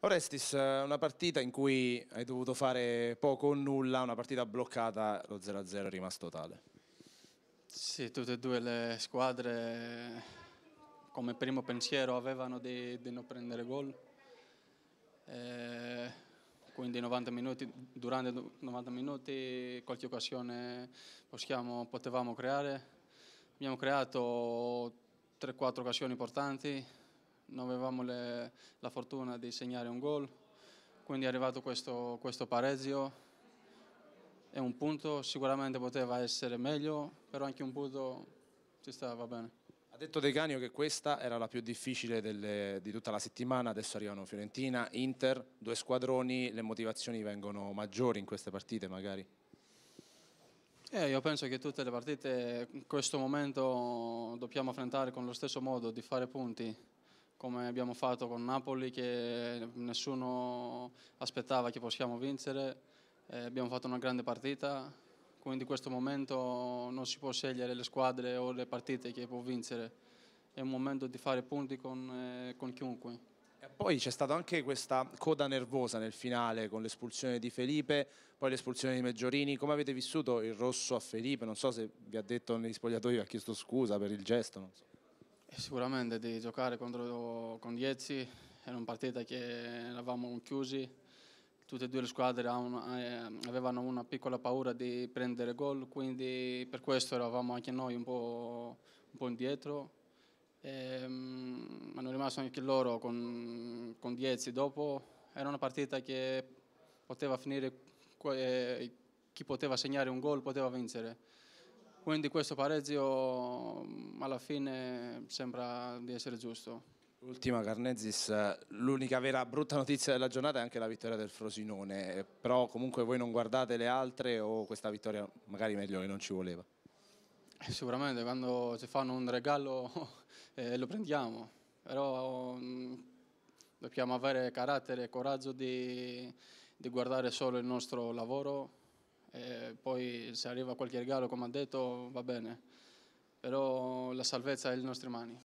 Orestis, eh, una partita in cui hai dovuto fare poco o nulla, una partita bloccata, lo 0-0 è rimasto tale. Sì, tutte e due le squadre come primo pensiero avevano di, di non prendere gol. Eh, quindi 90 minuti, durante 90 minuti qualche occasione possiamo, potevamo creare. Abbiamo creato 3-4 occasioni importanti, non avevamo le, la fortuna di segnare un gol, quindi è arrivato questo, questo pareggio, è un punto, sicuramente poteva essere meglio, però anche un punto ci stava bene. Ha detto De Canio che questa era la più difficile delle, di tutta la settimana, adesso arrivano Fiorentina, Inter, due squadroni, le motivazioni vengono maggiori in queste partite magari? Eh, io penso che tutte le partite in questo momento dobbiamo affrontare con lo stesso modo di fare punti, come abbiamo fatto con Napoli che nessuno aspettava che possiamo vincere, eh, abbiamo fatto una grande partita, quindi in questo momento non si può scegliere le squadre o le partite che può vincere, è un momento di fare punti con, eh, con chiunque. poi c'è stata anche questa coda nervosa nel finale con l'espulsione di Felipe, poi l'espulsione di Meggiorini, come avete vissuto il rosso a Felipe? Non so se vi ha detto negli spogliatoi, vi ha chiesto scusa per il gesto. Sicuramente di giocare contro, con 10 era una partita che eravamo chiusi, tutte e due le squadre eh, avevano una piccola paura di prendere gol, quindi per questo eravamo anche noi un po', un po indietro. E, um, hanno rimasto anche loro con, con 10 dopo, era una partita che poteva finire, eh, chi poteva segnare un gol poteva vincere. Quindi questo pareggio mm, alla fine sembra di essere giusto. Ultima Carnezis, l'unica vera brutta notizia della giornata è anche la vittoria del Frosinone, però comunque voi non guardate le altre o questa vittoria magari meglio che non ci voleva? Eh, sicuramente quando ci fanno un regalo eh, lo prendiamo, però mh, mm, dobbiamo avere carattere e coraggio di, di guardare solo il nostro lavoro e poi se arriva qualche regalo come ha detto va bene, però la salvezza è nelle nostre mani.